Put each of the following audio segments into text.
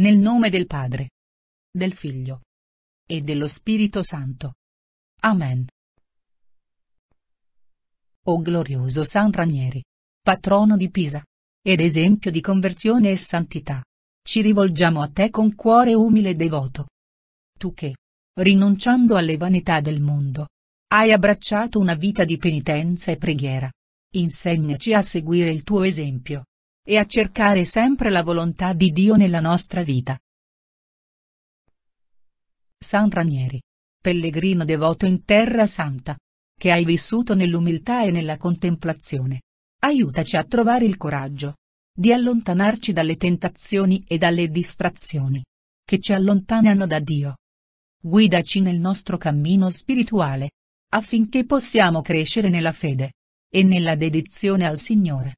Nel nome del Padre, del Figlio e dello Spirito Santo. Amen. O glorioso San Ranieri, patrono di Pisa, ed esempio di conversione e santità, ci rivolgiamo a te con cuore umile e devoto. Tu che, rinunciando alle vanità del mondo, hai abbracciato una vita di penitenza e preghiera. Insegnaci a seguire il tuo esempio e a cercare sempre la volontà di Dio nella nostra vita. San Ranieri. Pellegrino devoto in terra santa. Che hai vissuto nell'umiltà e nella contemplazione. Aiutaci a trovare il coraggio. Di allontanarci dalle tentazioni e dalle distrazioni. Che ci allontanano da Dio. Guidaci nel nostro cammino spirituale. Affinché possiamo crescere nella fede. E nella dedizione al Signore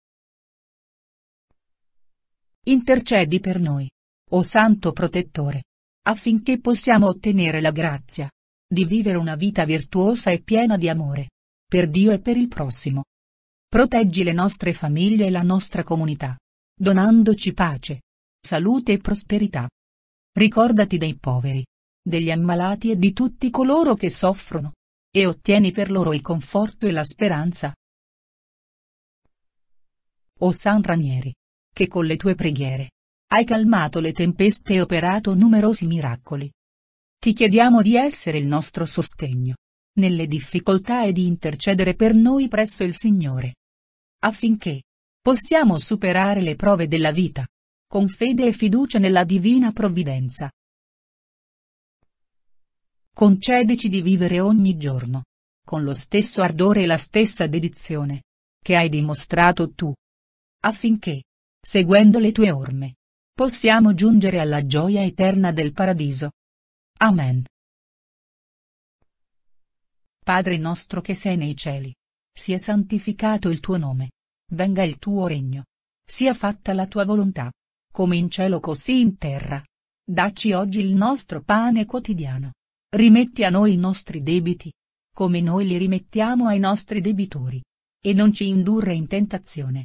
intercedi per noi. O Santo Protettore! Affinché possiamo ottenere la grazia di vivere una vita virtuosa e piena di amore. Per Dio e per il prossimo. Proteggi le nostre famiglie e la nostra comunità. Donandoci pace, salute e prosperità. Ricordati dei poveri, degli ammalati e di tutti coloro che soffrono. E ottieni per loro il conforto e la speranza. O San Ranieri che con le tue preghiere hai calmato le tempeste e operato numerosi miracoli. Ti chiediamo di essere il nostro sostegno nelle difficoltà e di intercedere per noi presso il Signore, affinché possiamo superare le prove della vita, con fede e fiducia nella divina provvidenza. Concedeci di vivere ogni giorno, con lo stesso ardore e la stessa dedizione, che hai dimostrato tu, affinché Seguendo le tue orme. Possiamo giungere alla gioia eterna del paradiso. Amen. Padre nostro che sei nei cieli. Sia santificato il tuo nome. Venga il tuo regno. Sia fatta la tua volontà. Come in cielo così in terra. Dacci oggi il nostro pane quotidiano. Rimetti a noi i nostri debiti. Come noi li rimettiamo ai nostri debitori. E non ci indurre in tentazione